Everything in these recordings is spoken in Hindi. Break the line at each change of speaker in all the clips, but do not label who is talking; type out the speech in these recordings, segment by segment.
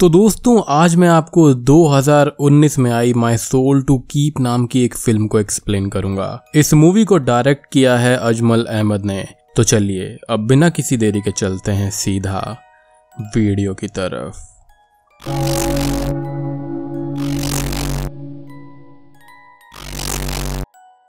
तो दोस्तों आज मैं आपको 2019 में I my soul to keep नाम की एक फिल्म को एक्सप्लेन करूंगा इस मूवी को डायरेक्ट किया है अजमल अहमद ने तो चलिए अब बिना किसी देरी के चलते हैं सीधा वीडियो की तरफ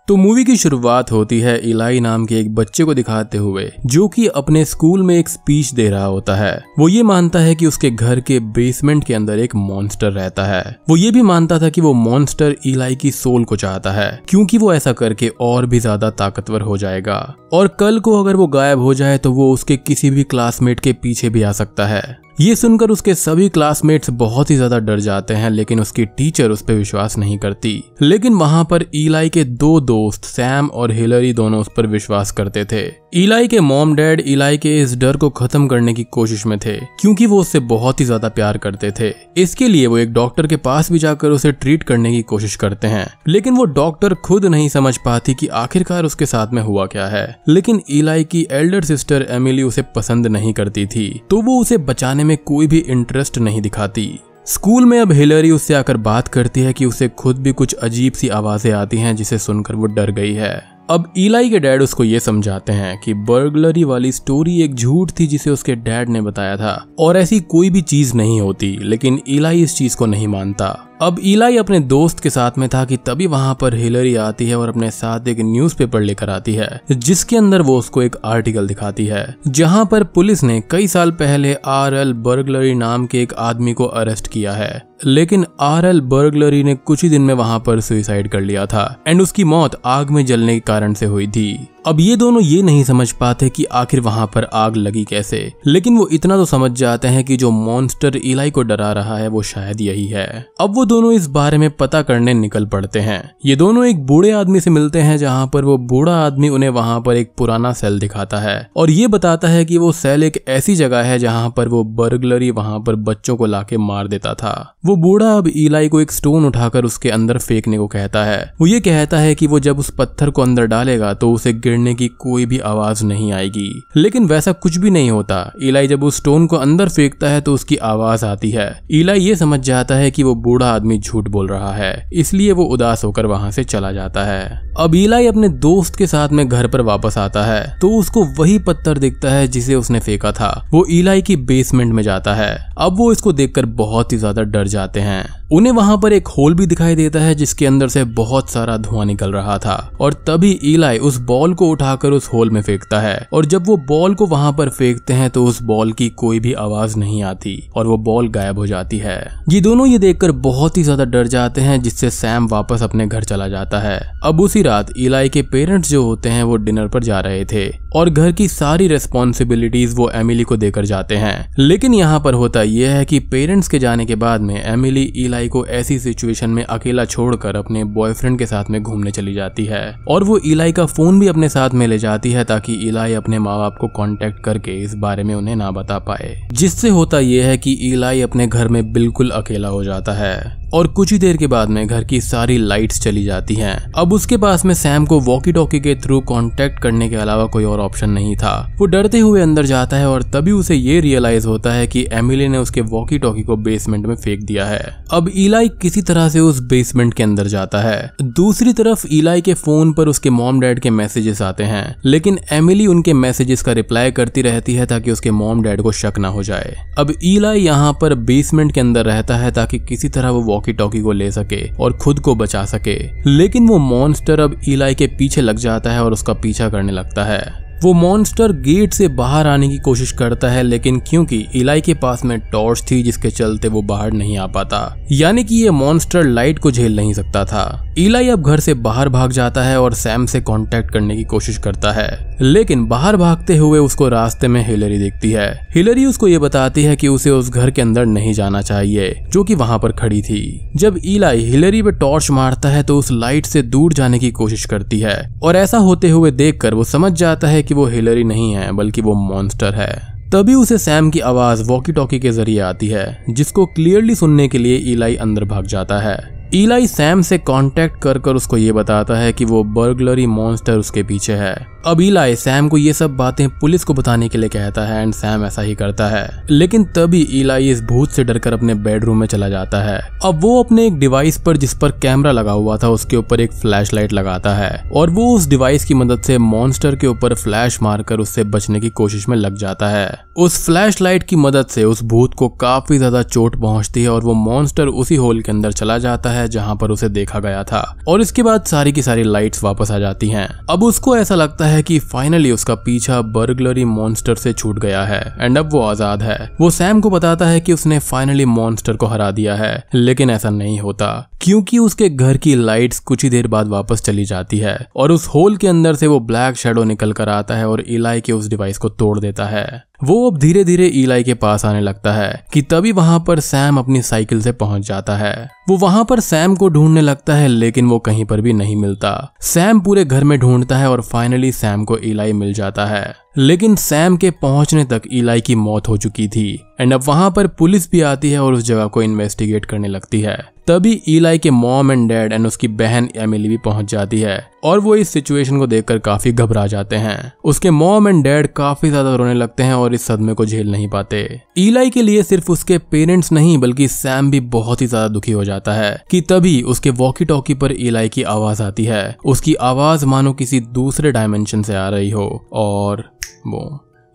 तो मूवी की शुरुआत होती है इलाई नाम के एक बच्चे को दिखाते हुए जो कि अपने स्कूल में एक स्पीच दे रहा होता है वो ये मानता है कि उसके घर के बेसमेंट के अंदर एक मॉन्स्टर रहता है वो ये भी मानता था कि वो मॉन्स्टर इलाई की सोल को चाहता है क्योंकि वो ऐसा करके और भी ज्यादा ताकतवर हो जाएगा और कल को अगर वो गायब हो जाए तो वो उसके किसी भी क्लासमेट के पीछे भी आ सकता है ये सुनकर उसके सभी क्लासमेट्स बहुत ही ज्यादा डर जाते हैं लेकिन उसकी टीचर उस पर विश्वास नहीं करती लेकिन वहां पर ईलाई के दो दोस्त सैम और हिलरी दोनों उस पर विश्वास करते थे इलाई के मॉम डैड इलाई के इस डर को खत्म करने की कोशिश में थे क्योंकि वो उससे बहुत ही ज्यादा प्यार करते थे इसके लिए वो एक डॉक्टर के पास भी जाकर उसे ट्रीट करने की कोशिश करते हैं लेकिन वो डॉक्टर खुद नहीं समझ पाती कि आखिरकार उसके साथ में हुआ क्या है लेकिन इलाई की एल्डर सिस्टर एमिली उसे पसंद नहीं करती थी तो वो उसे बचाने में कोई भी इंटरेस्ट नहीं दिखाती स्कूल में अब हिलरी उससे आकर बात करती है कि उसे खुद भी कुछ अजीब सी आवाजें आती हैं जिसे सुनकर वो डर गई है अब इलाई के डैड उसको ये समझाते हैं कि बर्गलरी वाली स्टोरी एक झूठ थी जिसे उसके डैड ने बताया था और ऐसी कोई भी चीज नहीं होती लेकिन इलाई इस चीज को नहीं मानता अब इलाई अपने दोस्त के साथ में था कि तभी वहां पर हिलरी आती है और अपने साथ एक न्यूज़पेपर लेकर आती है जिसके अंदर वो उसको एक आर्टिकल दिखाती है जहां पर पुलिस ने कई साल पहले आर एल बर्गलरी नाम के एक आदमी को अरेस्ट किया है लेकिन आर एल बर्गलरी ने कुछ ही दिन में वहां पर सुइसाइड कर लिया था एंड उसकी मौत आग में जलने के कारण से हुई थी अब ये दोनों ये नहीं समझ पाते कि आखिर वहां पर आग लगी कैसे लेकिन वो इतना तो समझ जाते हैं कि जो मॉन्स्टर इलाई को डरा रहा है वो शायद यही है अब वो दोनों इस बारे में पता करने निकल पड़ते हैं ये दोनों एक बूढ़े आदमी से मिलते हैं जहां पर वो बूढ़ा आदमी उन्हें वहां पर एक पुराना सेल दिखाता है और ये बताता है कि वो सेल एक ऐसी जगह है जहां पर वो बर्गलरी वहां पर बच्चों को लाके मार देता था वो बूढ़ा अब इलाई को एक स्टोन उठाकर उसके अंदर फेंकने को कहता है वो ये कहता है कि वो जब उस पत्थर को अंदर डालेगा तो उसे गिरने की कोई भी आवाज नहीं आएगी लेकिन वैसा कुछ भी नहीं होता इलाई जब उस स्टोन को अंदर फेंकता है तो उसकी आवाज आती है इलाई ये समझ जाता है कि वो बूढ़ा आदमी झूठ बोल रहा है इसलिए वो उदास होकर वहां से चला जाता है अब इलाई अपने दोस्त के साथ में घर पर वापस आता है तो उसको वही पत्थर दिखता है जिसे उसने फेंका था वो इलाई की बेसमेंट में जाता है अब वो इसको देखकर बहुत ही ज्यादा डर जाता जाते हैं उन्हें वहां पर एक होल भी दिखाई देता है जिसके अंदर से बहुत सारा धुआं निकल रहा था और तभी इलाई उस बॉल को उठाकर उस होल में फेंकता है और जब वो बॉल को वहां पर फेंकते हैं तो उस बॉल की कोई भी आवाज नहीं आती और वो बॉल गायब हो जाती है ये दोनों ये देखकर बहुत ही ज्यादा डर जाते हैं जिससे सैम वापस अपने घर चला जाता है अब उसी रात इलाई के पेरेंट्स जो होते हैं वो डिनर पर जा रहे थे और घर की सारी रेस्पॉन्सिबिलिटीज वो एमिली को देकर जाते हैं लेकिन यहाँ पर होता यह है कि पेरेंट्स के जाने के बाद में एमिली इलाई निताई को ऐसी सिचुएशन में अकेला छोड़कर अपने बॉयफ्रेंड के साथ में घूमने चली जाती है और वो इलाई का फोन भी अपने साथ में ले जाती है ताकि इलाई अपने माँ बाप को कॉन्टेक्ट करके इस बारे में उन्हें ना बता पाए जिससे होता यह है कि इलाई अपने घर में बिल्कुल अकेला हो जाता है और कुछ ही देर के बाद में घर की सारी लाइट्स चली जाती हैं अब उसके पास में सैम को वॉकी टॉकी के थ्रू कॉन्टेक्ट करने के अलावा कोई और ऑप्शन नहीं था वो डरते हुए अंदर जाता है और तभी उसे ये रियलाइज होता है कि एमिली ने उसके वॉकी टॉकी को बेसमेंट में फेंक दिया है अब इलाई किसी तरह से उस बेसमेंट के अंदर जाता है दूसरी तरफ इलाई के फोन पर उसके मॉम डैड के मैसेजेस आते हैं लेकिन एमिली उनके मैसेजेस का रिप्लाई करती रहती है ताकि उसके मॉम डैड को शक ना हो जाए अब इलाई यहाँ पर बेसमेंट के अंदर रहता है ताकि किसी तरह वो वॉकी टॉकी को ले सके और खुद को बचा सके लेकिन वो मॉन्स्टर अब इलाई के पीछे लग जाता है और उसका पीछा करने लगता है वो मॉन्स्टर गेट से बाहर आने की कोशिश करता है लेकिन क्योंकि इलाई के पास में टॉर्च थी जिसके चलते वो बाहर नहीं आ पाता यानी कि ये मॉन्स्टर लाइट को झेल नहीं सकता था इलाई अब घर से बाहर भाग जाता है और सैम से कांटेक्ट करने की कोशिश करता है लेकिन बाहर भागते हुए उसको रास्ते में हिलरी देखती है हिलरी उसको ये बताती है कि उसे उस घर के अंदर नहीं जाना चाहिए जो कि वहां पर खड़ी थी जब इलाई हिलरी पे टॉर्च मारता है तो उस लाइट से दूर जाने की कोशिश करती है और ऐसा होते हुए देखकर वो समझ जाता है कि वो हिलरी नहीं है बल्कि वो मॉन्स्टर है तभी उसे सैम की आवाज वॉकी टॉकी के जरिए आती है जिसको क्लियरली सुनने के लिए इलाई अंदर भाग जाता है इलाई सैम से कांटेक्ट कर कर उसको ये बताता है कि वो बर्गलरी मॉन्स्टर उसके पीछे है अब इलाई सैम को ये सब बातें पुलिस को बताने के लिए कहता है एंड सैम ऐसा ही करता है लेकिन तभी इलाई इस भूत से डरकर अपने बेडरूम में चला जाता है अब वो अपने एक डिवाइस पर जिस पर कैमरा लगा हुआ था उसके ऊपर एक फ्लैश लाइट लगाता है और वो उस डिवाइस की मदद से मॉन्स्टर के ऊपर फ्लैश मारकर उससे बचने की कोशिश में लग जाता है उस फ्लैश लाइट की मदद से उस भूत को काफी ज्यादा चोट पहुंचती है और वो मॉन्स्टर उसी होल के अंदर चला जाता है है जहाँ पर उसे देखा गया था और इसके बाद सारी की सारी लाइट्स वापस आ जाती हैं अब उसको ऐसा लगता है कि फाइनली उसका पीछा बर्गलरी मॉन्स्टर से छूट गया है एंड अब वो आजाद है वो सैम को बताता है कि उसने फाइनली मॉन्स्टर को हरा दिया है लेकिन ऐसा नहीं होता क्योंकि उसके घर की लाइट्स कुछ ही देर बाद वापस चली जाती है और उस होल के अंदर से वो ब्लैक शेडो निकल कर आता है और इलाई के उस डिवाइस को तोड़ देता है वो अब धीरे धीरे इलाई के पास आने लगता है कि तभी वहां पर सैम अपनी साइकिल से पहुंच जाता है वो वहां पर सैम को ढूंढने लगता है लेकिन वो कहीं पर भी नहीं मिलता सैम पूरे घर में ढूंढता है और फाइनली सैम को इलाई मिल जाता है लेकिन सैम के पहुंचने तक इलाई की मौत हो चुकी थी एंड अब वहां पर पुलिस भी आती है और उस जगह को इन्वेस्टिगेट करने लगती है तभी इलाई के मॉम एंड डैड एंड उसकी बहन एमिली भी पहुंच जाती है और वो इस सिचुएशन को देखकर काफी घबरा जाते हैं उसके मॉम एंड डैड काफी ज्यादा रोने लगते हैं और इस सदमे को झेल नहीं पाते ईलाई के लिए सिर्फ उसके पेरेंट्स नहीं बल्कि सैम भी बहुत ही ज्यादा दुखी हो जाता है कि तभी उसके वॉकी टॉकी पर इलाई की आवाज आती है उसकी आवाज मानो किसी दूसरे डायमेंशन से आ रही हो और वो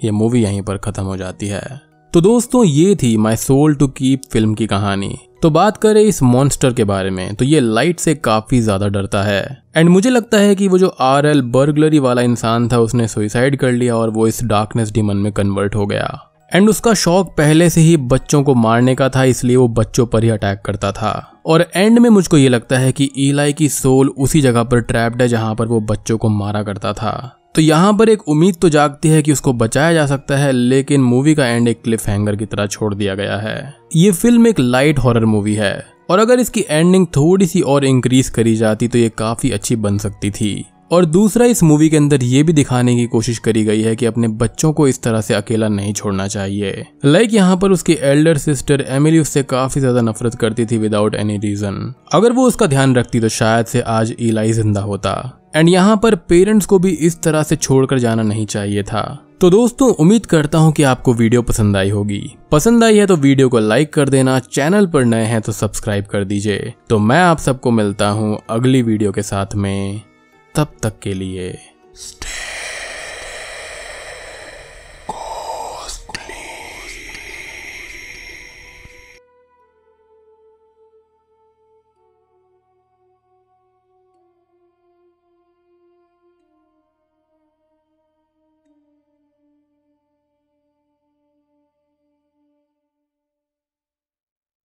ये मूवी यहीं पर खत्म हो जाती है तो दोस्तों ये थी my soul to keep film की कहानी तो बात करें इस मॉन्स्टर के बारे में तो ये लाइट से काफी ज्यादा डरता है एंड मुझे लगता है कि वो जो आर एल बर्गलरी वाला इंसान था उसने सुइसाइड कर लिया और वो इस डार्कनेस डिमन में कन्वर्ट हो गया एंड उसका शौक पहले से ही बच्चों को मारने का था इसलिए वो बच्चों पर ही अटैक करता था और एंड में मुझको ये लगता है कि ईलाई की सोल उसी जगह पर ट्रैप्ड है जहां पर वो बच्चों को मारा करता था तो यहाँ पर एक उम्मीद तो जागती है कि उसको बचाया जा सकता है लेकिन मूवी का एंड एक क्लिफ हैंगर की तरह छोड़ दिया गया है ये फिल्म एक लाइट हॉरर मूवी है और अगर इसकी एंडिंग थोड़ी सी और इंक्रीज करी जाती तो ये काफी अच्छी बन सकती थी और दूसरा इस मूवी के अंदर ये भी दिखाने की कोशिश करी गई है कि अपने बच्चों को इस तरह से अकेला नहीं छोड़ना चाहिए लाइक यहाँ पर उसकी एल्डर सिस्टर एमिली उससे काफी ज्यादा नफरत करती थी विदाउट एनी रीजन अगर वो उसका ध्यान रखती तो शायद से आज इलाई जिंदा होता एंड यहाँ पर पेरेंट्स को भी इस तरह से छोड़कर जाना नहीं चाहिए था तो दोस्तों उम्मीद करता हूँ कि आपको वीडियो पसंद आई होगी पसंद आई है तो वीडियो को लाइक कर देना चैनल पर नए हैं तो सब्सक्राइब कर दीजिए तो मैं आप सबको मिलता हूँ अगली वीडियो के साथ में तब तक के लिए स्टे